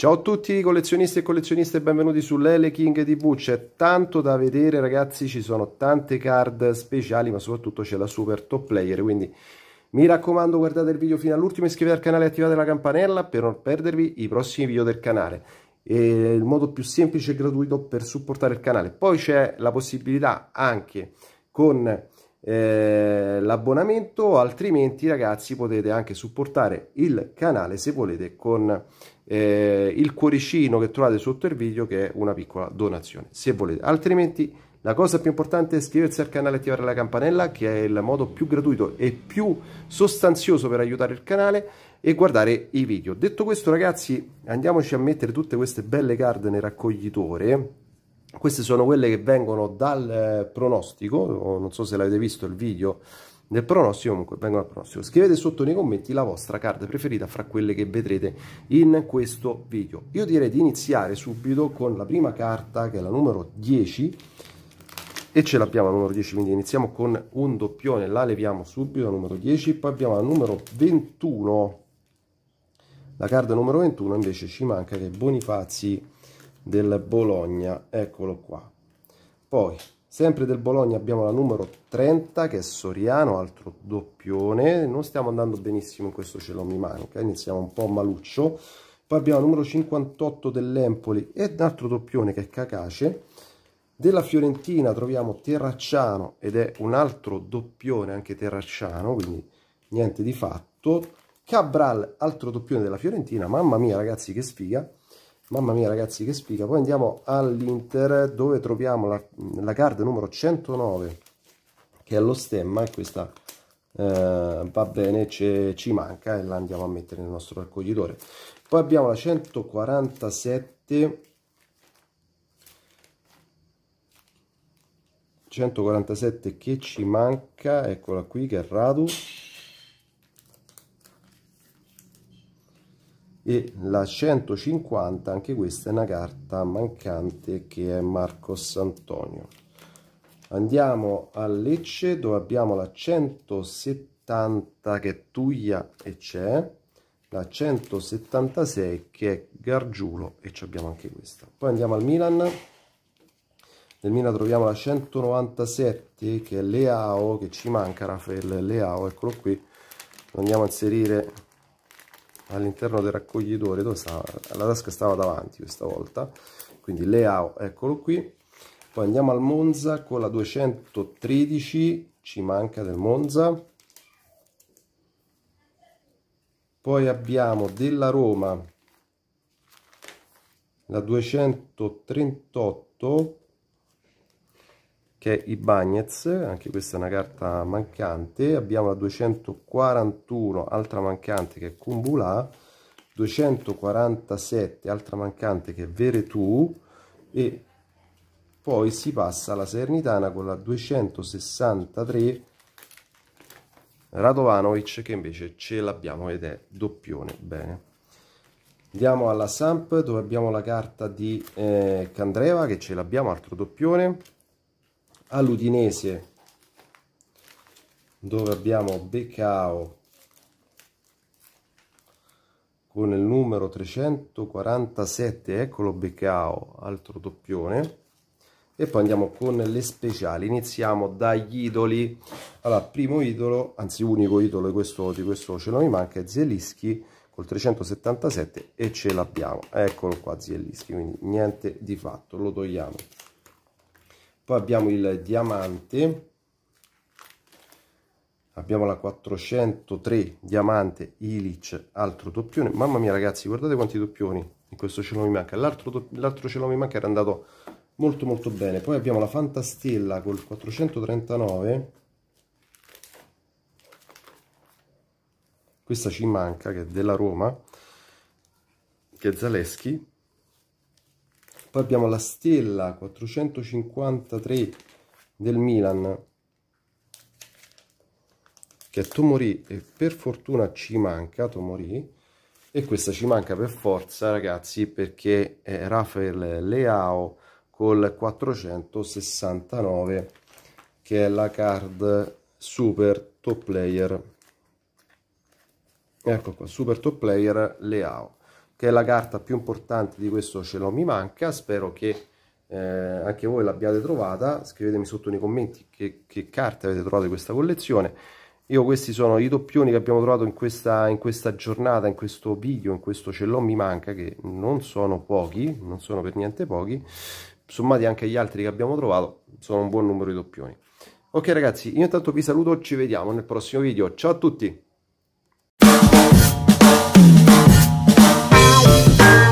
Ciao a tutti collezionisti e collezioniste e benvenuti su Lele King TV, c'è tanto da vedere ragazzi, ci sono tante card speciali ma soprattutto c'è la super top player, quindi mi raccomando guardate il video fino all'ultimo, iscrivetevi al canale e attivate la campanella per non perdervi i prossimi video del canale. È il modo più semplice e gratuito per supportare il canale. Poi c'è la possibilità anche con eh, l'abbonamento, altrimenti ragazzi potete anche supportare il canale se volete con eh, il cuoricino che trovate sotto il video che è una piccola donazione se volete altrimenti la cosa più importante è iscriversi al canale e attivare la campanella che è il modo più gratuito e più sostanzioso per aiutare il canale e guardare i video detto questo ragazzi andiamoci a mettere tutte queste belle card nel raccoglitore queste sono quelle che vengono dal eh, pronostico non so se l'avete visto il video del pronostico comunque vengono al pronostico scrivete sotto nei commenti la vostra carta preferita fra quelle che vedrete in questo video io direi di iniziare subito con la prima carta che è la numero 10 e ce l'abbiamo la numero 10 quindi iniziamo con un doppione la leviamo subito la numero 10 poi abbiamo la numero 21 la carta numero 21 invece ci manca che Bonifazzi del Bologna eccolo qua poi Sempre del Bologna abbiamo la numero 30 che è Soriano, altro doppione. Non stiamo andando benissimo, in questo ce lo mi manca, eh, iniziamo un po' maluccio. Poi abbiamo la numero 58 dell'Empoli e un altro doppione che è Cacace. Della Fiorentina troviamo Terracciano ed è un altro doppione anche Terracciano, quindi niente di fatto. Cabral, altro doppione della Fiorentina, mamma mia ragazzi che sfiga mamma mia ragazzi che spiga poi andiamo all'Inter dove troviamo la, la card numero 109 che è lo stemma e questa eh, va bene ci manca e la andiamo a mettere nel nostro raccoglitore poi abbiamo la 147 147 che ci manca eccola qui che è Radu e la 150 anche questa è una carta mancante che è Marcos Antonio andiamo a Lecce dove abbiamo la 170 che è Tuglia e c'è la 176 che è Gargiulo e abbiamo anche questa poi andiamo al Milan nel Milan troviamo la 197 che è Leao che ci manca Raffaele Leao eccolo qui andiamo a inserire all'interno del raccoglitore dove stava, la tasca stava davanti questa volta quindi Leao eccolo qui poi andiamo al Monza con la 213 ci manca del Monza poi abbiamo della Roma la 238 che è Ibagnez, anche questa è una carta mancante, abbiamo la 241, altra mancante che è Kumbula, 247, altra mancante che è Veretù e poi si passa alla Sernitana con la 263 Radovanovic che invece ce l'abbiamo ed è doppione, bene. Andiamo alla Samp dove abbiamo la carta di eh, Candreva che ce l'abbiamo, altro doppione all'Udinese dove abbiamo Becao con il numero 347, eccolo Becao, altro doppione. E poi andiamo con le speciali, iniziamo dagli idoli. Allora, primo idolo, anzi unico idolo di questo, di questo ce lo mi manca, è Zielischi col 377 e ce l'abbiamo. Eccolo qua Zielischi, quindi niente di fatto, lo togliamo poi abbiamo il diamante abbiamo la 403 diamante ilic altro doppione mamma mia ragazzi guardate quanti doppioni in questo ce l'ho mi manca l'altro ce l'ho mi manca era andato molto molto bene poi abbiamo la fantastella col 439 questa ci manca che è della Roma che è Zaleschi poi abbiamo la Stella 453 del Milan che è Tomori e per fortuna ci manca Tomori e questa ci manca per forza ragazzi perché è Rafael Leao col 469 che è la card super top player ecco qua super top player Leao che è la carta più importante di questo ce l'ho mi manca, spero che eh, anche voi l'abbiate trovata, scrivetemi sotto nei commenti che, che carte avete trovato di questa collezione. Io questi sono i doppioni che abbiamo trovato in questa, in questa giornata, in questo video, in questo ce l'ho mi manca, che non sono pochi, non sono per niente pochi, sommati anche agli altri che abbiamo trovato, sono un buon numero di doppioni. Ok ragazzi, io intanto vi saluto, ci vediamo nel prossimo video, ciao a tutti! Bye.